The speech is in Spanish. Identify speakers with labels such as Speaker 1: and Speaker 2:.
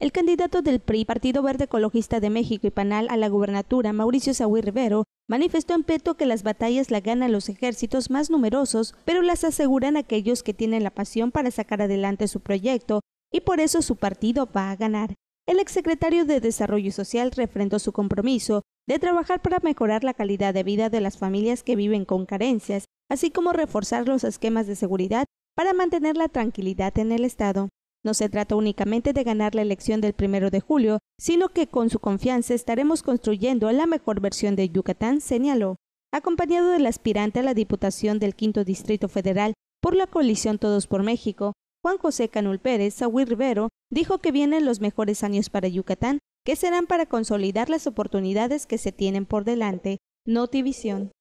Speaker 1: El candidato del PRI, Partido Verde Ecologista de México y Panal a la gubernatura, Mauricio Saúl Rivero, manifestó en Peto que las batallas las ganan los ejércitos más numerosos, pero las aseguran aquellos que tienen la pasión para sacar adelante su proyecto, y por eso su partido va a ganar. El exsecretario de Desarrollo Social refrendó su compromiso de trabajar para mejorar la calidad de vida de las familias que viven con carencias, así como reforzar los esquemas de seguridad para mantener la tranquilidad en el Estado. No se trata únicamente de ganar la elección del primero de julio, sino que con su confianza estaremos construyendo la mejor versión de Yucatán, señaló. Acompañado del aspirante a la Diputación del Quinto Distrito Federal por la coalición Todos por México, Juan José Canul Pérez, Saúl Rivero, dijo que vienen los mejores años para Yucatán, que serán para consolidar las oportunidades que se tienen por delante. Notivisión.